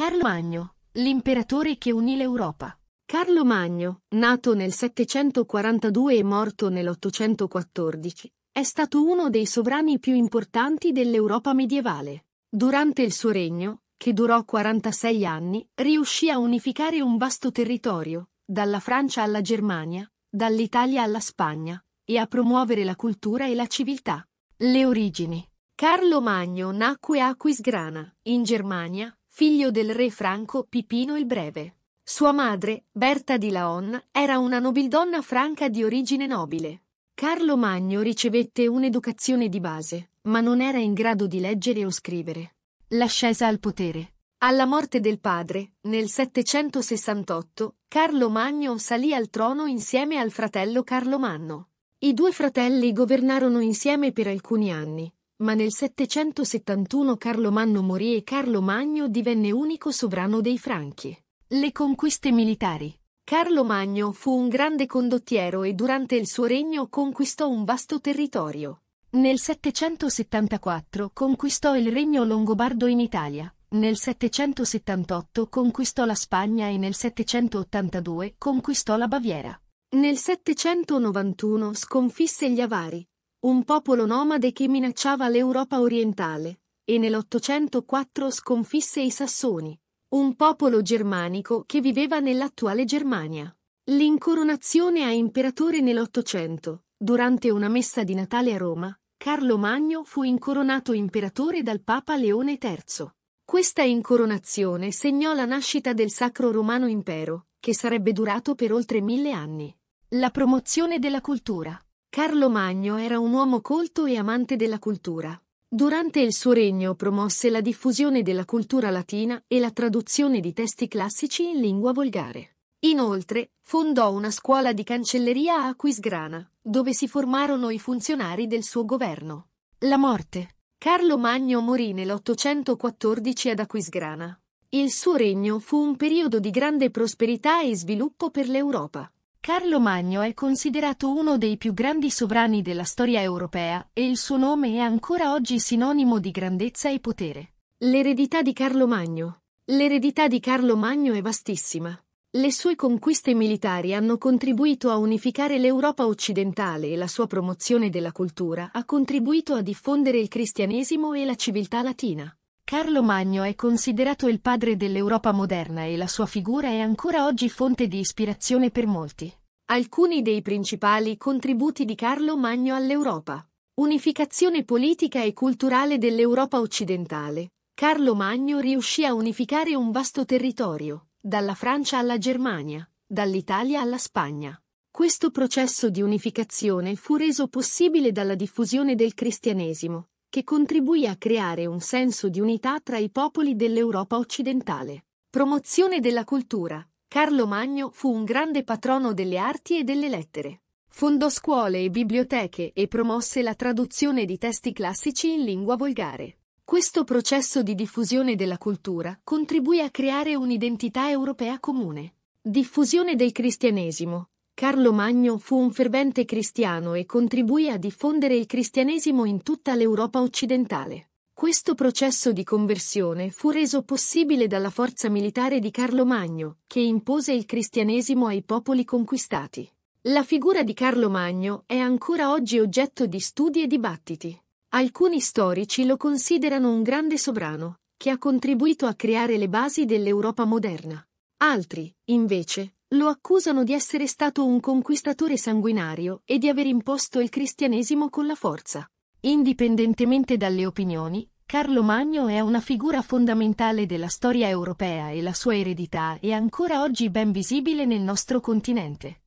Carlo Magno, l'imperatore che unì l'Europa. Carlo Magno, nato nel 742 e morto nell'814, è stato uno dei sovrani più importanti dell'Europa medievale. Durante il suo regno, che durò 46 anni, riuscì a unificare un vasto territorio, dalla Francia alla Germania, dall'Italia alla Spagna, e a promuovere la cultura e la civiltà. Le origini. Carlo Magno nacque a Aquisgrana, in Germania, figlio del re franco Pipino il Breve. Sua madre, Berta di Laon, era una nobildonna franca di origine nobile. Carlo Magno ricevette un'educazione di base, ma non era in grado di leggere o scrivere. L'ascesa al potere. Alla morte del padre, nel 768, Carlo Magno salì al trono insieme al fratello Carlo Manno. I due fratelli governarono insieme per alcuni anni, ma nel 771 Carlo Manno morì e Carlo Magno divenne unico sovrano dei Franchi. Le conquiste militari Carlo Magno fu un grande condottiero e durante il suo regno conquistò un vasto territorio. Nel 774 conquistò il regno longobardo in Italia, nel 778 conquistò la Spagna e nel 782 conquistò la Baviera. Nel 791 sconfisse gli Avari, un popolo nomade che minacciava l'Europa orientale, e nell'804 sconfisse i Sassoni, un popolo germanico che viveva nell'attuale Germania. L'incoronazione a imperatore nell'800, durante una messa di Natale a Roma, Carlo Magno fu incoronato imperatore dal Papa Leone III. Questa incoronazione segnò la nascita del Sacro Romano Impero, che sarebbe durato per oltre mille anni. La promozione della cultura Carlo Magno era un uomo colto e amante della cultura. Durante il suo regno promosse la diffusione della cultura latina e la traduzione di testi classici in lingua volgare. Inoltre, fondò una scuola di cancelleria a Aquisgrana, dove si formarono i funzionari del suo governo. La morte. Carlo Magno morì nell'814 ad Aquisgrana. Il suo regno fu un periodo di grande prosperità e sviluppo per l'Europa. Carlo Magno è considerato uno dei più grandi sovrani della storia europea e il suo nome è ancora oggi sinonimo di grandezza e potere. L'eredità di Carlo Magno. L'eredità di Carlo Magno è vastissima. Le sue conquiste militari hanno contribuito a unificare l'Europa occidentale e la sua promozione della cultura ha contribuito a diffondere il cristianesimo e la civiltà latina. Carlo Magno è considerato il padre dell'Europa moderna e la sua figura è ancora oggi fonte di ispirazione per molti. Alcuni dei principali contributi di Carlo Magno all'Europa. Unificazione politica e culturale dell'Europa occidentale. Carlo Magno riuscì a unificare un vasto territorio, dalla Francia alla Germania, dall'Italia alla Spagna. Questo processo di unificazione fu reso possibile dalla diffusione del cristianesimo, che contribuì a creare un senso di unità tra i popoli dell'Europa occidentale. Promozione della cultura. Carlo Magno fu un grande patrono delle arti e delle lettere. Fondò scuole e biblioteche e promosse la traduzione di testi classici in lingua volgare. Questo processo di diffusione della cultura contribuì a creare un'identità europea comune. Diffusione del cristianesimo. Carlo Magno fu un fervente cristiano e contribuì a diffondere il cristianesimo in tutta l'Europa occidentale. Questo processo di conversione fu reso possibile dalla forza militare di Carlo Magno, che impose il cristianesimo ai popoli conquistati. La figura di Carlo Magno è ancora oggi oggetto di studi e dibattiti. Alcuni storici lo considerano un grande sovrano, che ha contribuito a creare le basi dell'Europa moderna. Altri, invece, lo accusano di essere stato un conquistatore sanguinario e di aver imposto il cristianesimo con la forza. Indipendentemente dalle opinioni, Carlo Magno è una figura fondamentale della storia europea e la sua eredità è ancora oggi ben visibile nel nostro continente.